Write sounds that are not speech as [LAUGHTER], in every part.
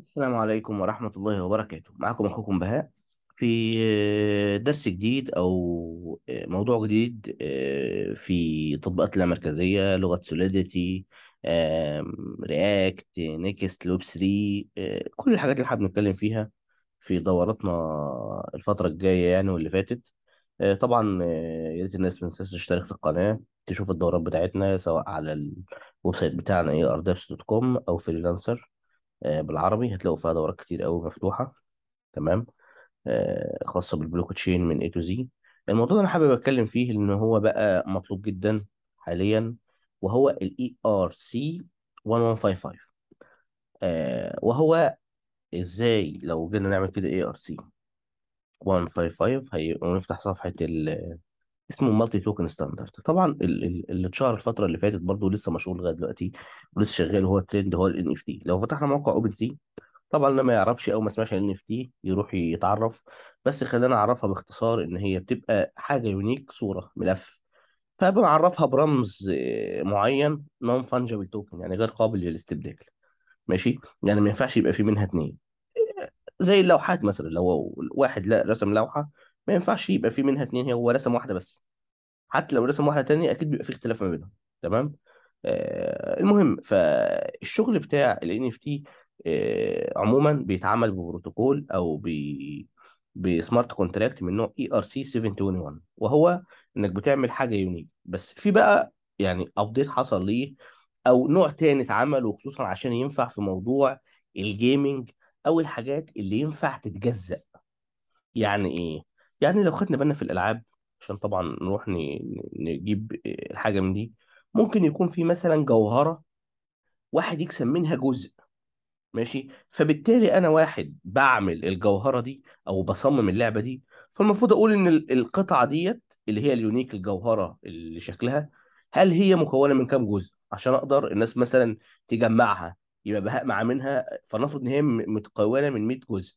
السلام عليكم ورحمة الله وبركاته معكم أخوكم بهاء في آه، درس جديد أو آه، موضوع جديد آه، في تطبيقات اللامركزية لغة سوليديتي رياكت نيكست لوب 3 كل الحاجات اللي حابب نتكلم فيها في دوراتنا الفترة الجاية يعني واللي فاتت طبعا يا ريت الناس ما تنساش تشترك في القناة تشوف الدورات بتاعتنا سواء على الويب سايت بتاعنا كوم أو فريلانسر آه، بالعربي هتلاقوا فيها دورات كتير قوي مفتوحه تمام آه، خاصه بالبلوك تشين من اي تو زي الموضوع ده انا حابب اتكلم فيه لان هو بقى مطلوب جدا حاليا وهو الاي ار سي 1155 وهو ازاي لو جينا نعمل كده اي ار سي 155 هي... ونفتح صفحه ال اسمه مالتي توكن ستاندرد طبعا اللي اتشهر الفتره اللي فاتت برضه لسه مشهور لغايه دلوقتي ولسه شغال هو الترند هو الان اف تي لو فتحنا موقع اوبن سي طبعا اللي ما يعرفش او ما سمعش الان اف تي يروح يتعرف بس خلينا اعرفها باختصار ان هي بتبقى حاجه يونيك صوره ملف فبنعرفها برمز آه، معين نون فانجبل توكن يعني غير قابل للاستبدال ماشي يعني ما ينفعش يبقى في منها اثنين آه، زي اللوحات مثلا لو واحد لا رسم لوحه ما ينفعش يبقى في منها اثنين هو رسم واحده بس حتى لو رسم واحده تانية اكيد بيبقى في اختلاف ما بينهم تمام آه المهم فالشغل بتاع ال NFT آه عموما بيتعمل ببروتوكول او ب بسمارت كونتراكت من نوع اي ار سي 721 وهو انك بتعمل حاجه يونيك بس في بقى يعني ابديت حصل ليه او نوع تاني اتعمل وخصوصا عشان ينفع في موضوع الجيمنج او الحاجات اللي ينفع تتجزأ يعني ايه يعني لو خدنا بالنا في الالعاب عشان طبعا نروح نجيب الحاجة آه، من دي ممكن يكون في مثلا جوهرة واحد يكسب منها جزء ماشي فبالتالي انا واحد بعمل الجوهرة دي او بصمم اللعبة دي فالمفروض اقول ان القطعة ديت اللي هي اليونيك الجوهرة اللي شكلها هل هي مكونة من كام جزء عشان اقدر الناس مثلا تجمعها يبقى بهاء معاه منها فنفرض ان هي متكونه من 100 جزء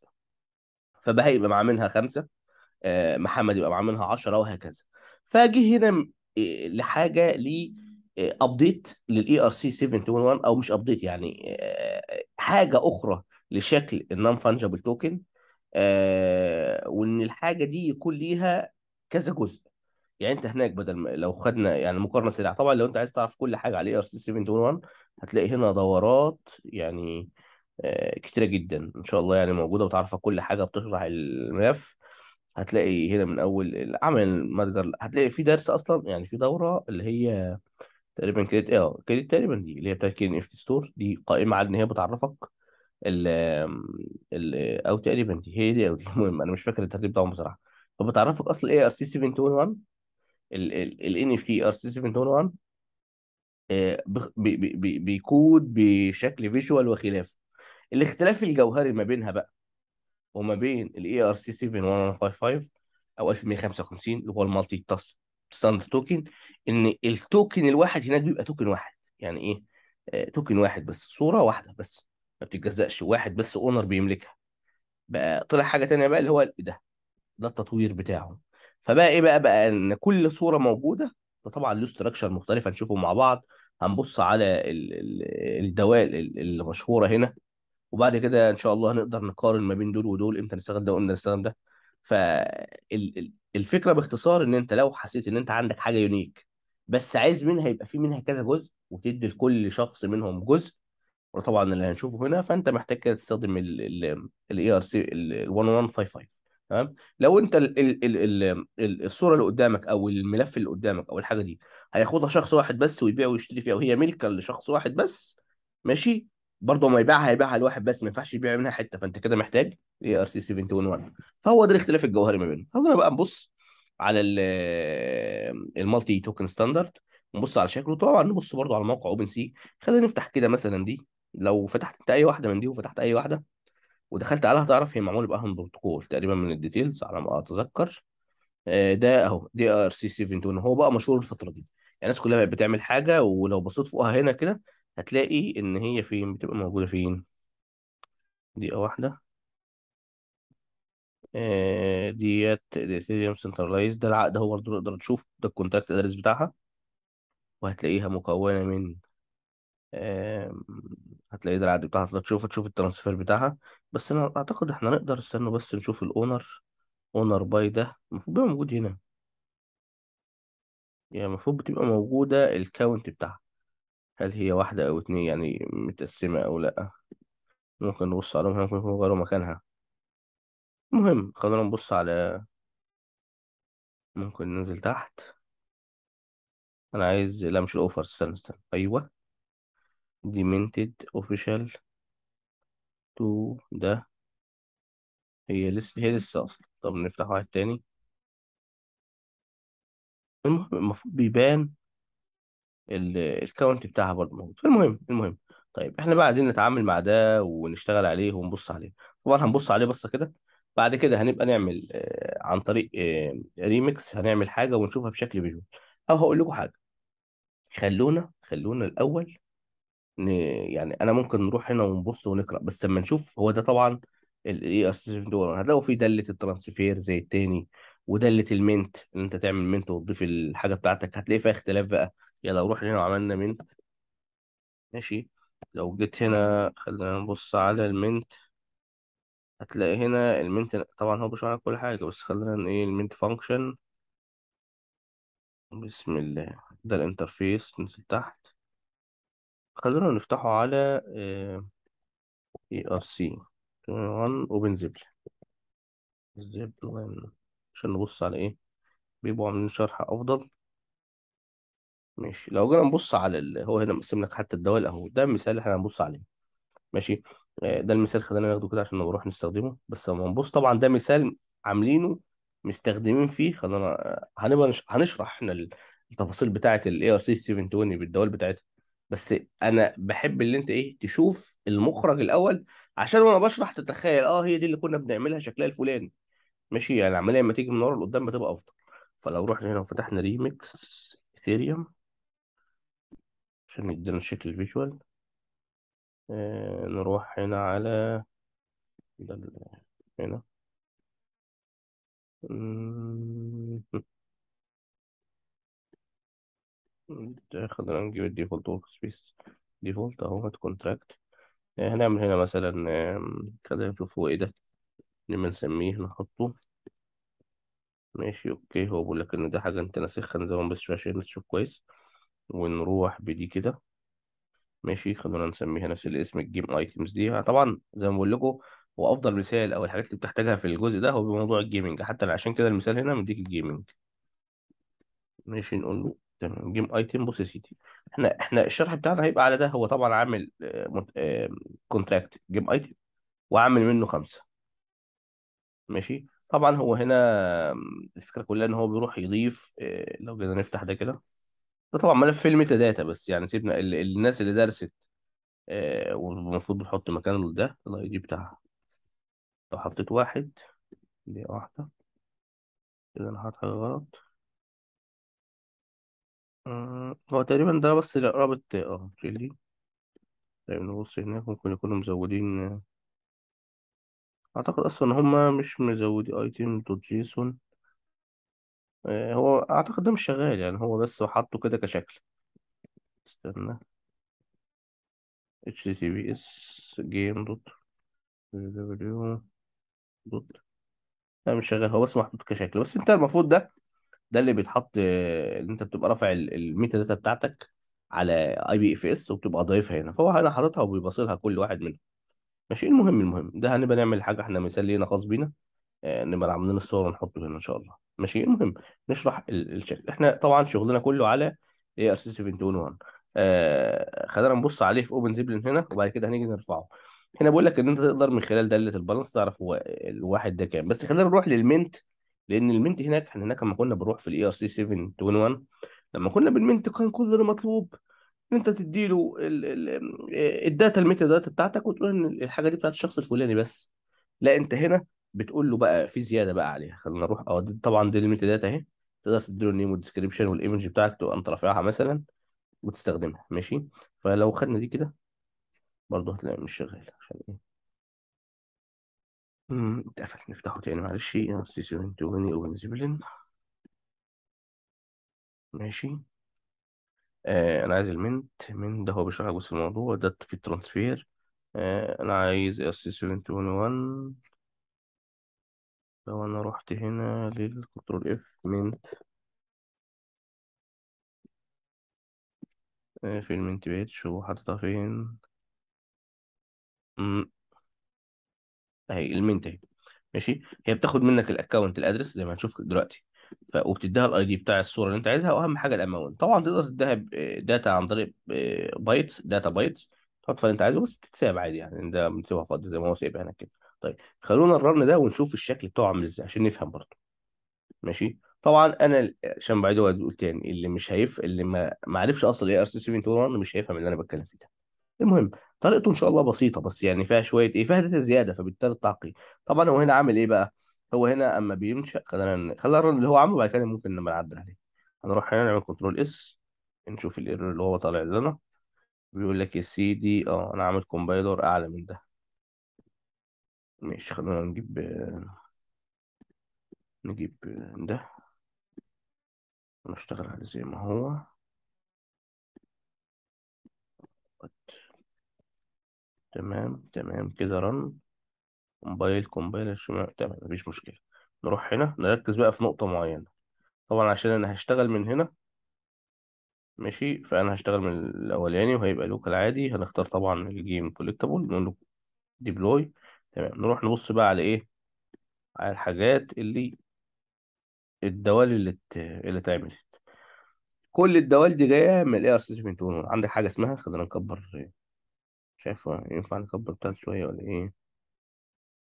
فبهاء يبقى معاه منها خمسه آه، محمد يبقى معاه منها 10 وهكذا فجه هنا آه، لحاجه ل ابديت للاي ار سي 721 او مش ابديت يعني آه، حاجه اخرى لشكل النون فانجبل توكن وان الحاجه دي يكون ليها كذا جزء يعني انت هناك بدل ما لو خدنا يعني مقارنه سريعه طبعا لو انت عايز تعرف كل حاجه على الاي ار سي 721 هتلاقي هنا دورات يعني كتيره جدا ان شاء الله يعني موجوده وتعرفها كل حاجه بتشرح الملف هتلاقي هنا من اول عمل المتجر هتلاقي في درس اصلا يعني في دوره اللي هي تقريبا كريت اه كريت تقريبا دي اللي هي بتاعت كريت ان اف تي ستور دي قائمه على ان هي بتعرفك ال ال او تقريبا دي هي دي او دي [LAUGHS] المهم انا مش فاكر الترتيب بتاعهم بصراحه فبتعرفك اصل ايه ار سي 721 ال ان اف تي ار سي 721 آه، بيكود بشكل فيجوال وخلافه الاختلاف الجوهري ما بينها بقى وما بين الاي ار سي او 1155 اللي هو المالتي تاسك ستاند توكن ان التوكن الواحد هناك بيبقى توكن واحد يعني ايه آه، توكن واحد بس صوره واحده بس ما بتتجزأش واحد بس اونر بيملكها بقى طلع حاجه تانية بقى اللي هو ده ده التطوير بتاعه فبقى ايه بقى بقى ان كل صوره موجوده ده طبعا له ستراكشر مختلف هنشوفه مع بعض هنبص على الدوال المشهوره هنا وبعد كده ان شاء الله هنقدر نقارن ما بين دول ودول امتى نستخدم ده وامتى نستخدم ده فالفكره باختصار ان انت لو حسيت ان انت عندك حاجه يونيك بس عايز منها يبقى في منها كذا جزء وتدي لكل شخص منهم جزء وطبعا اللي هنشوفه هنا فانت محتاج كده تستخدم الاي ار سي ال 1155 تمام لو انت ال ال ال ال الصوره اللي قدامك او الملف اللي قدامك او الحاجه دي هياخدها شخص واحد بس ويبيع ويشتري فيها وهي ملكه لشخص واحد بس ماشي برضه ما يبيعها هيبيعها لواحد بس ما ينفعش يبيع منها حته فانت كده محتاج اي ار سي 721 فهو ده الاختلاف الجوهري ما بينهم خلينا بقى نبص على المالتي توكن ستاندرد نبص على شكله طبعا نبص برضه على موقع اوبن سي خلينا نفتح كده مثلا دي لو فتحت انت اي واحده من دي وفتحت اي واحده ودخلت عليها تعرف هي معموله باهم بروتوكول تقريبا من الديتيلز على ما اتذكر آه، ده اهو دي ار سي 721 هو بقى مشهور الفتره دي يعني الناس كلها بقت بتعمل حاجه ولو بصيت فوقها هنا كده هتلاقي ان هي فين بتبقى موجودة فين دقيقة واحدة آه، ديت الاثيريوم سنترلايز ده العقد هو برضه نقدر نشوف ده الكونتاكت ادريس بتاعها وهتلاقيها مكونة من هتلاقي ده العقد بتاعها تقدر تشوف الترانسفير بتاعها بس انا اعتقد احنا نقدر نستنى بس نشوف الاونر اونر باي ده المفروض بيبقى موجود هنا يعني المفروض بتبقى موجودة الكاونت بتاعها هل هي واحدة أو اتنين يعني متقسمة أو لأ ممكن نبص عليهم ممكن يكونوا غيروا مكانها المهم خلونا نبص على ممكن ننزل تحت أنا عايز لا مش الأوفر استنى استنى أيوه ديمنتد أوفيشال تو ده هي لسه هي لسه أصلا طب نفتح واحد تاني المهم المفروض بيبان الكاونت بتاعها برضه موجود فالمهم المهم طيب احنا بقى عايزين نتعامل مع ده ونشتغل عليه ونبص عليه طبعا هنبص عليه بصه كده بعد كده هنبقى نعمل آه، عن طريق ريمكس آه، هنعمل حاجه ونشوفها بشكل فيجوال او هقول لكم حاجه خلونا خلونا الاول ن... يعني انا ممكن نروح هنا ونبص ونقرا بس لما نشوف هو ده طبعا الاي اسيستنت دول هتلاقوا في داله الترانسفير زي التاني وداله المنت ان انت تعمل منت وتضيف الحاجه بتاعتك هتلاقي فيها اختلاف بقى يلا نروح هنا وعملنا منت ماشي لو جيت هنا خلينا نبص على المنت هتلاقي هنا المنت طبعا هو مش على كل حاجة بس خلينا ايه المنت فانكشن بسم الله ده الانترفيس ننزل تحت خلونا نفتحه على اي ار سي زبل عشان نبص على ايه بيبقوا عاملين شرح افضل ماشي لو جينا نبص على ال... هو هنا مقسم لك حتى الدوال اهو ده المثال اللي احنا هنبص عليه ماشي آه، ده المثال خلينا ناخده كده عشان نروح نستخدمه بس لما نبص طبعا ده مثال عاملينه مستخدمين فيه خلينا آه، هنبقى هنشرح احنا التفاصيل بتاعه الاي ار سي 720 بالدوال بتاعتها بس انا بحب اللي انت ايه تشوف المخرج الاول عشان وانا بشرح تتخيل اه هي دي اللي كنا بنعملها شكلها الفلاني ماشي يعني العمليه لما تيجي من ورا لقدام بتبقى افضل فلو رحنا هنا وفتحنا ريمكس ايثيريوم عشان يدينا الشكل الفيجوال آه نروح هنا على هنا خلينا نجيب الديفولت ورك سبيس ديفولت اهو كونتراكت آه، هنعمل هنا مثلا كذا نشوف هو ايه ده اللي نسميه نحطه ماشي اوكي هو بيقول لك ان ده حاجه انت ناسخها من بس بس عشان تشوف كويس ونروح بدي كده ماشي خلونا نسميها نفس الاسم الجيم ايتمز دي آه، طبعا زي ما بقول لكم هو افضل مثال او الحاجات اللي بتحتاجها في الجزء ده هو بموضوع الجيمنج حتى عشان كده المثال هنا مديك الجيمنج ماشي نقول له تمام جيم ايتم بص يا سيدي احنا احنا الشرح بتاعنا هيبقى على ده هو طبعا عامل كونتراكت آه، آه، جيم ايتم وعامل منه خمسه ماشي طبعا هو هنا الفكره كلها ان هو بيروح يضيف لو جينا نفتح ده كده ده طبعا ملف الميتا داتا بس يعني سيبنا ال... الناس اللي درست آه، والمفروض نحط مكانه ده الاي دي بتاعها لو حطيت واحد دي واحدة كده انا حاطط حاجة غلط آه، هو تقريبا ده بس رابط اه جيلي طيب نبص هناك ممكن يكونوا مزودين آه. اعتقد اصلا هما مش مزودين ايتم آه، دوت جيسون آه، هو اعتقد ده مش شغال يعني هو بس حاطه كده كشكل استنى https game دوت www دوت لا مش شغال هو بس محطوط كشكل بس انت المفروض ده ده اللي بيتحط آه، ان انت بتبقى رافع الميتا داتا بتاعتك على اي بي اف اس وبتبقى ضايفها هنا فهو هنا حاططها وبيبصلها كل واحد منهم ماشي المهم المهم ده هنبقى نعمل حاجه احنا مثال لينا خاص بينا آه، نبقى عاملين الصور ونحطه هنا ان شاء الله ماشي المهم نشرح الشكل احنا طبعا شغلنا كله على اي ار سي 721 خلينا نبص عليه في اوبن زيبلين هنا وبعد كده هنيجي نرفعه هنا بقول لك ان انت تقدر من خلال داله البالانس تعرف هو الواحد ده كام بس خلينا نروح للمنت لان المنت هناك احنا هناك لما كنا بنروح في الاي ار سي 721 لما كنا بالمنت كان كل اللي مطلوب ان انت تديله آه، الداتا الميتا داتا بتاعتك وتقول ان الحاجه دي بتاعت الشخص الفلاني بس لا انت هنا بتقول له بقى في زياده بقى عليها خلينا نروح اه طبعا دي ليميت داتا اهي تقدر تديله النيم والديسكربشن والايمج بتاعك تبقى انت رافعها مثلا وتستخدمها ماشي فلو خدنا دي كده برضه هتلاقي مش شغال عشان ايه اتقفل نفتحه تاني معلش انستيسيون توغني اوبنزبلين ماشي آه انا عايز المنت من ده هو بيشرح بص بس الموضوع ده في الترانسفير آه انا عايز اس 721 لو انا رحت هنا للكنترول اف منت في المنت بيتش وحطيتها فين اهي المنت اهي ماشي هي بتاخد منك الاكونت الادرس زي ما هنشوف دلوقتي ف... وبتديها الاي دي بتاع الصوره اللي انت عايزها واهم حاجه الاماونت طبعا تقدر تديها داتا آه، عن طريق بايتس داتا بايتس تحط اللي انت عايزه بس تتساب عادي يعني ده بنسيبها فاضي زي ما هو سايبها هنا كده طيب خلونا الرن ده ونشوف الشكل بتاعه عامل ازاي عشان نفهم برضه ماشي طبعا انا عشان بعيد اقول تاني اللي مش هيف اللي ما معرفش عرفش اصلا ايه ار سي 721 مش هيفهم اللي انا بتكلم فيه ده المهم طريقته ان شاء الله بسيطه بس يعني فيها شويه ايه فيها داتا زياده فبالتالي التعقيد طبعا هو هنا عامل ايه بقى هو هنا اما بينشا خلينا خلينا الرن اللي هو عامله بعد كده ممكن لما نعدل عليه هنروح هنا نعمل كنترول اس نشوف الايرور اللي هو طالع لنا بيقول لك يا سيدي اه انا عامل كومبايلر اعلى من ده ماشي خلونا نجيب نجيب ده ونشتغل عليه زي ما هو تمام تمام كده رن كومبايل كومبايل تمام مفيش مشكلة نروح هنا نركز بقى في نقطة معينة طبعا عشان أنا هشتغل من هنا ماشي فأنا هشتغل من الأولاني وهيبقى لوكال عادي هنختار طبعا الجيم كولكتابل نقول له ديبلوي تمام نروح نبص بقى على ايه على الحاجات اللي الدوال اللي اللي اتعملت كل الدوال دي جايه من الاي ار سي 721 عندك حاجه اسمها خلينا نكبر شايفه ينفع نكبر بتاعت شويه ولا ايه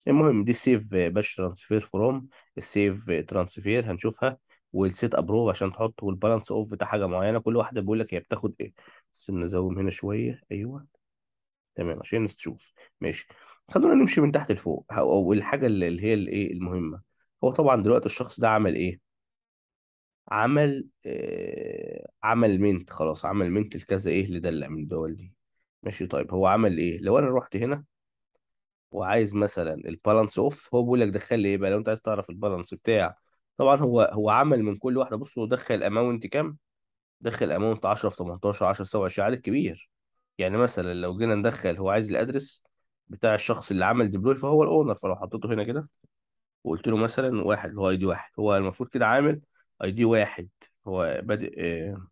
المهم دي سيف باش ترانسفير فروم السيف ترانسفير هنشوفها والسيت ابروف عشان تحط والبالانس اوف بتاع حاجه معينه كل واحده بيقول لك هي بتاخد ايه بس نزوم هنا شويه ايوه تمام عشان تشوف ماشي خلونا نمشي من تحت لفوق او الحاجه اللي هي الايه المهمه هو طبعا دلوقتي الشخص ده عمل ايه عمل آه عمل منت خلاص عمل منت لكذا ايه لدلع من الدول دي ماشي طيب هو عمل ايه لو انا رحت هنا وعايز مثلا البالانس اوف هو بيقول لك دخل لي ايه بقى لو انت عايز تعرف البالانس بتاع طبعا هو هو عمل من كل واحده بص هو دخل اماونت كام دخل اماونت 10 في 18 10 في 27 عدد كبير يعني مثلا لو جينا ندخل هو عايز الادرس بتاع الشخص اللي عمل ديبلوي فهو الاونر فلو حطيته هنا كده وقلت له مثلا واحد هو اي دي واحد هو المفروض كده عامل اي دي واحد هو بادئ آه،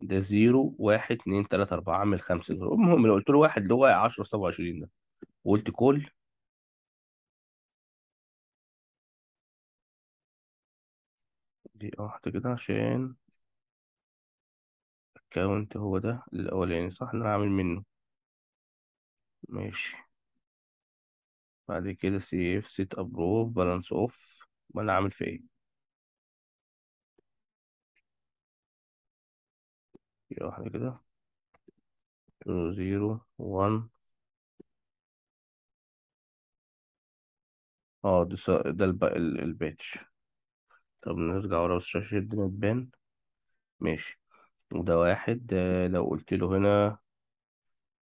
ده زيرو واحد اتنين تلاتة أربعة عامل خمسة المهم لو قلت له واحد اللي هو عشرة سبعة وعشرين ده وقلت كل دي واحدة كده عشان كاونت هو ده الأولاني صح أنا هعمل منه ماشي بعد كده سيف سيت أبروف بالانس أوف انا عامل في إيه يا واحدة كده 0 زيرو وان اه ده ده الب... الباتش طب نرجع ورا بس عشان الدنيا تبان ماشي وده واحد لو قلت له هنا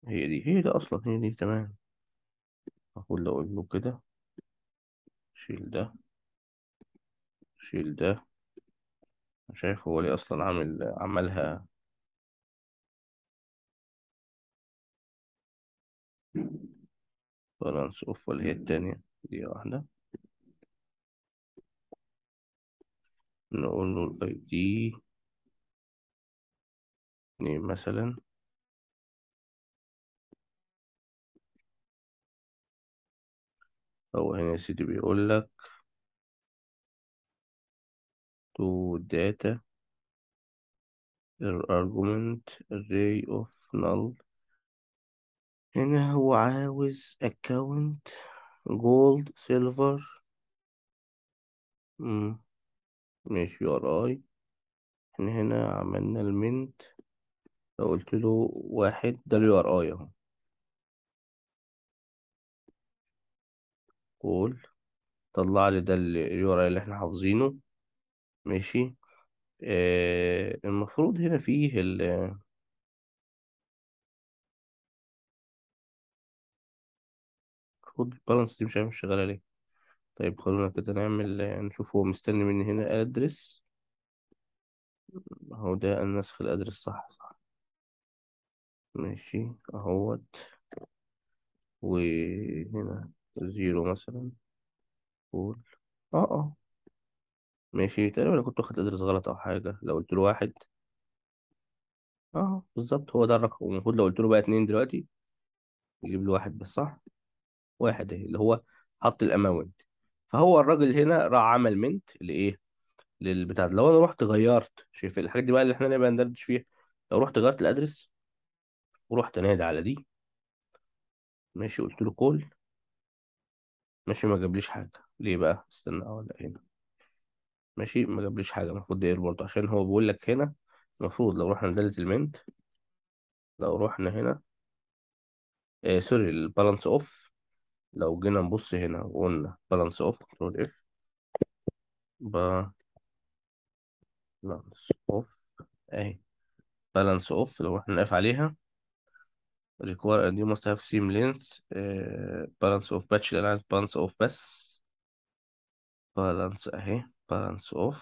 هي دي هي دي أصلا هي دي تمام أقول له أقول له كده شيل ده شيل ده مش عارف هو ليه أصلا عامل عملها بالانس اوف اللي هي التانية دي واحدة نقول له الاي دي اتنين مثلا او هنا يا سيدي بيقول لك to data er- argument array of null هنا هو عاوز account gold silver ماشي ار اي احنا هنا عملنا المنت لو قلت له واحد دبليو ار اي اهو قول طلع لي ده اليو ار اي اللي احنا حافظينه ماشي آه المفروض هنا فيه ال المفروض البالانس دي مش عارف شغالة ليه طيب خلونا كده نعمل نشوف هو مستني مني هنا ادرس هو ده النسخ الادرس صح ماشي اهوت وهنا زيرو مثلا قول اه اه ماشي تقريبا انا كنت واخد ادرس غلط او حاجه لو قلت له واحد آه،, اه بالظبط هو ده الرقم المفروض لو قلت له بقى اتنين دلوقتي يجيب له واحد بس صح واحد اهي اللي هو حط الاماونت فهو الراجل هنا راح عمل منت لايه للبتاع ده لو انا رحت غيرت شايف الحاجات دي بقى اللي احنا نبقى ندردش فيها لو رحت غيرت الادرس ورحت انادي على دي ماشي قلت له كول ماشي ما جابليش حاجه ليه بقى استنى ولا هنا ماشي ما جابليش حاجه المفروض دي برضه عشان هو بيقول لك هنا المفروض لو رحنا لداله المنت لو رحنا هنا آه سوري البالانس اوف لو جينا نبص هنا وقلنا بالانس اوف كنترول اف بالانس اوف اهي بالانس اوف لو احنا نقف عليها require a new must have seam length uh, balance of batch الالينس balance of بس balance اهي balance of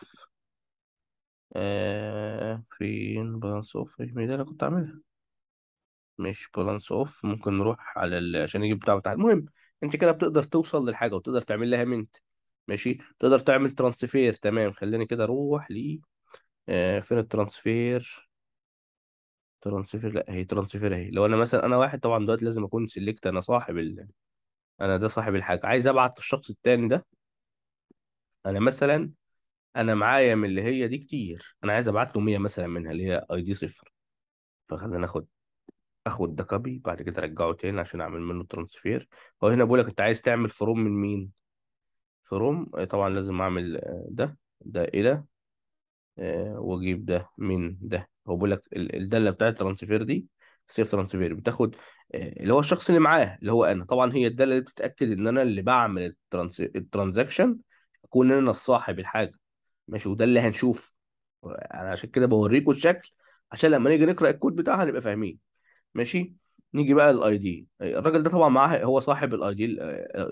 آه uh, balance of مش ده اللي كنت عاملها مش balance of ممكن نروح على ال... عشان يجيب بتاع بتاع المهم انت كده بتقدر توصل للحاجه وتقدر تعمل لها منت ماشي تقدر تعمل ترانسفير تمام خليني كده اروح ل آه فين الترانسفير ترانسفير لا هي ترانسفير اهي لو انا مثلا انا واحد طبعا دلوقتي لازم اكون سيلكت انا صاحب ال... انا ده صاحب الحاجه عايز ابعت للشخص التاني ده انا مثلا انا معايا من اللي هي دي كتير انا عايز ابعت له 100 مثلا منها اللي هي اي دي صفر فخلينا ناخد اخد ده كوبي بعد كده ارجعه تاني عشان اعمل منه ترانسفير هو هنا بقول لك انت عايز تعمل فروم من مين فروم طبعا لازم اعمل آه، ده ده الى آه، واجيب ده من ده هو بيقول لك الداله بتاعت الترانسفير دي سيف ترانسفير بتاخد آه، اللي هو الشخص اللي معاه اللي هو انا طبعا هي الداله اللي بتتاكد ان انا اللي بعمل الترانزاكشن اكون انا الصاحب الحاجه ماشي وده اللي هنشوف انا عشان كده بوريكم الشكل عشان لما نيجي نقرا الكود بتاعها نبقى فاهمين ماشي نيجي بقى للاي دي الراجل ده طبعا معاه هو صاحب الاي دي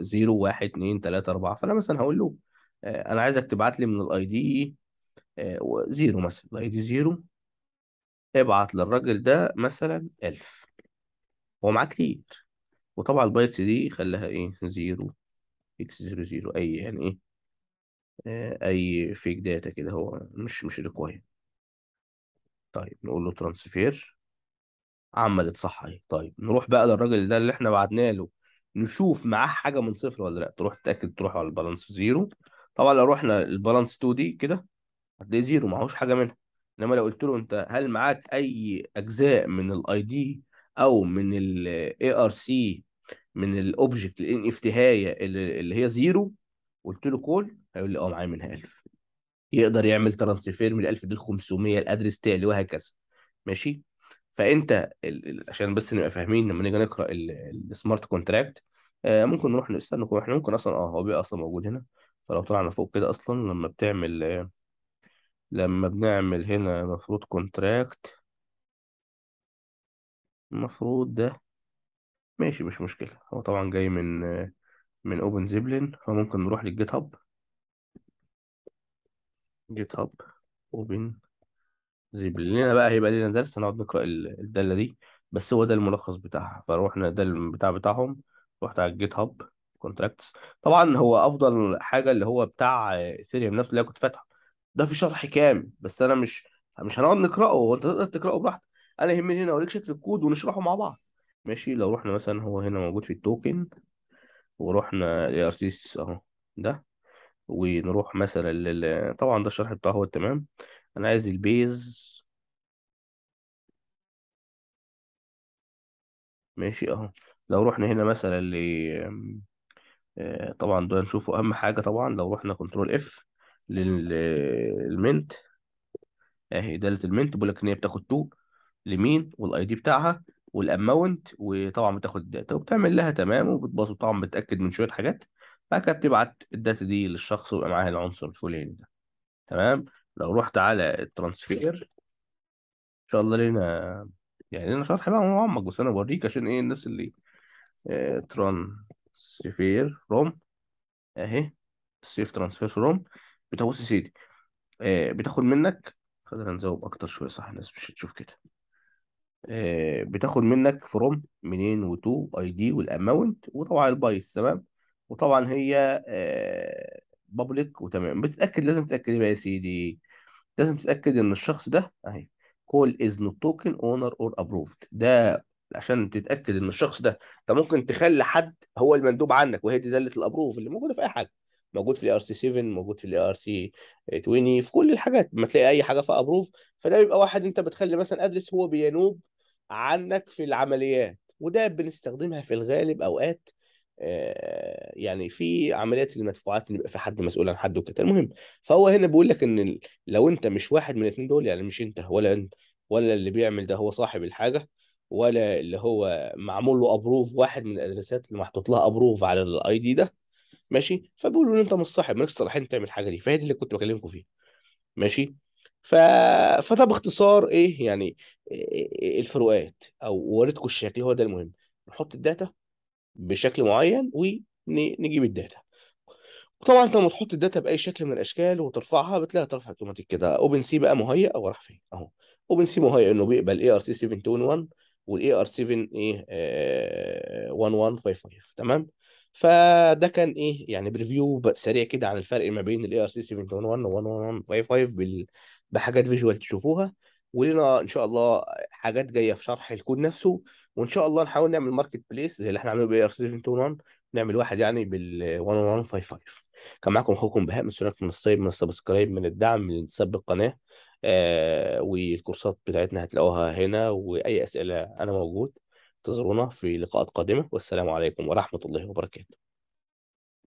0 1 2 3 4 فانا مثلا هقول له آه، انا عايزك تبعت لي من الاي دي آه، زيرو مثلا الاي دي زيرو ابعت للراجل ده مثلا ألف هو معاه كتير وطبعا البايتس دي خلاها ايه زيرو اكس زيرو زيرو اي يعني ايه آه، اي فيك داتا كده هو مش مش ريكواير طيب نقول له ترانسفير عملت صح اهي طيب نروح بقى للراجل ده اللي احنا بعتنا له نشوف معاه حاجه من صفر ولا لا تروح تتاكد تروح على البالانس زيرو طبعا لو رحنا البالانس 2 دي كده هتلاقي زيرو معهوش حاجه منها انما لو قلت له انت هل معاك اي اجزاء من الاي دي او من الاي ار سي من الاوبجكت الان اف تي هاي اللي هي زيرو قلت له كول هيقول لي اه معايا منها 1000 يقدر يعمل ترانسفير من 1000 دي 500 الادرس تالي وهكذا ماشي فانت عشان بس نبقى فاهمين لما نيجي نقرا السمارت كونتراكت آه، ممكن نروح نستنى احنا ممكن اصلا اه هو بيبقى اصلا موجود هنا فلو طلعنا فوق كده اصلا لما بتعمل آه، لما بنعمل هنا مفروض كونتراكت المفروض ده ماشي مش مشكلة هو طبعا جاي من من اوبن زيبلين فممكن نروح للجيت هاب جيت هاب اوبن زيبلين لنا بقى هيبقى لنا درس هنقعد نقرا الداله دي بس هو ده الملخص بتاعها فروحنا ده البتاع بتاعهم رحت على الجيت هاب كونتراكتس طبعا هو افضل حاجه اللي هو بتاع ايثيريوم نفسه اللي انا كنت فاتحه ده في شرح كامل بس انا مش مش هنقعد نقراه هو انت تقدر تقراه براحتك انا يهمني هنا اوريك شكل الكود ونشرحه مع بعض ماشي لو رحنا مثلا هو هنا موجود في التوكن ورحنا لارتيس اهو ده ونروح مثلا لل... طبعا ده الشرح بتاعه هو تمام انا عايز البيز ماشي اهو لو رحنا هنا مثلا ل آه، طبعا ده نشوفه اهم حاجه طبعا لو رحنا كنترول اف للمنت اهي داله المنت بيقول لك ان هي بتاخد 2 لمين والاي دي بتاعها والاماونت وطبعا بتاخد الداتا وبتعمل لها تمام وبتباص طبعا بتاكد من شويه حاجات بعد كده بتبعت الداتا دي للشخص ويبقى معاها العنصر الفلاني ده تمام لو رحت على الترانسفير ان شاء الله لنا يعني لنا شرح بقى معمق بس انا بوريك عشان ايه الناس اللي آه، ترانسفير فروم اهي سيف ترانسفير فروم بتبص يا سيدي آه، بتاخد منك خلينا نزوم اكتر شويه صح الناس مش هتشوف كده آه، بتاخد منك فروم منين وتو اي دي والاماونت وطبعا البايس تمام وطبعا هي بابليك آه، وتمام بتتاكد لازم تتاكد ايه بقى يا سيدي لازم تتاكد ان الشخص ده اهي كول از نوت توكن اونر اور ابروفد ده عشان تتاكد ان الشخص ده انت ممكن تخلي حد هو المندوب عنك وهي دي داله الابروف اللي موجوده في اي حاجه موجود في الاي ار سي 7 موجود في الاي ار سي 20 في كل الحاجات ما تلاقي اي حاجه فيها ابروف فده بيبقى واحد انت بتخلي مثلا ادرس هو بينوب عنك في العمليات وده بنستخدمها في الغالب اوقات آه، يعني في عمليات المدفوعات بيبقى في حد مسؤول عن حد وكده المهم فهو هنا بيقول لك ان لو انت مش واحد من الاثنين دول يعني مش انت ولا انت ولا اللي بيعمل ده هو صاحب الحاجه ولا اللي هو معمول له ابروف واحد من الادرسات اللي محطوط لها ابروف على الاي دي ده ماشي فبيقولوا ان انت مش صاحب مالكش صلاحيه تعمل حاجه دي فهي دي اللي كنت بكلمكم فيها ماشي ف... فده باختصار ايه يعني إيه، إيه، الفروقات او وريتكم الشكل هو ده المهم نحط الداتا بشكل معين ونجيب الداتا طبعا انت لما تحط الداتا باي شكل من الاشكال وترفعها بتلاقيها ترفع اوتوماتيك كده اوبن سي بقى مهيئ او راح فين اهو اوبن سي مهيئ انه بيقبل اي ار سي 721 والاي ار 7 ايه 1155 آه، آه، آه، تمام فده كان ايه يعني بريفيو سريع كده عن الفرق ما بين الاي ار سي 711 و 11155 بال... بحاجات فيجوال تشوفوها ولينا ان شاء الله حاجات جايه في شرح الكود نفسه وان شاء الله نحاول نعمل ماركت بليس زي اللي احنا عاملينه بالاي ار سي 721 نعمل واحد يعني بال 11155 كان معاكم اخوكم بهاء من سنة من الصيب من السبسكرايب من الدعم من سب القناه آه والكورسات بتاعتنا هتلاقوها هنا واي اسئله انا موجود انتظرونا في لقاءات قادمة والسلام عليكم ورحمة الله وبركاته